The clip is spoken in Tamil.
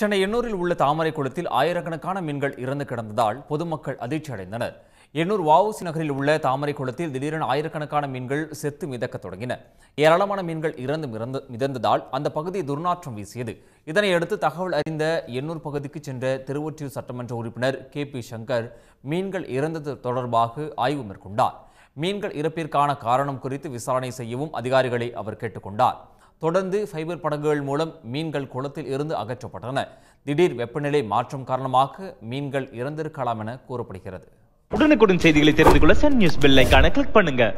சென்னை எண்ணூரில் உள்ள தாமரை குளத்தில் ஆயிரக்கணக்கான மீன்கள் இறந்து கிடந்ததால் பொதுமக்கள் அதிர்ச்சி அடைந்தனர் எண்ணூர் வவுசி நகரில் உள்ள தாமரை குளத்தில் திடீரென ஆயிரக்கணக்கான மீன்கள் செத்து மிதக்க தொடங்கின ஏராளமான மீன்கள் இறந்து மிதந்து மிதந்ததால் அந்த பகுதி துர்நாற்றம் வீசியது இதனை அடுத்து தகவல் அறிந்த எண்ணூர் பகுதிக்கு சென்ற திருவொற்றியூர் சட்டமன்ற உறுப்பினர் கே பி சங்கர் மீன்கள் இறந்தது தொடர்பாக ஆய்வு மேற்கொண்டார் மீன்கள் இறப்பிற்கான காரணம் குறித்து விசாரணை செய்யவும் அதிகாரிகளை அவர் கேட்டுக்கொண்டார் தொடர்ந்து ஃபைபர் படகுகள் மூலம் மீன்கள் குளத்தில் இருந்து அகற்றப்பட்டன திடீர் வெப்பநிலை மாற்றம் காரணமாக மீன்கள் இறந்திருக்கலாம் என கூறப்படுகிறது உடனுக்குடன் செய்திகளை தெரிந்து கொள்ள சன் நியூஸ் பெல்லைக்கான கிளிக் பண்ணுங்க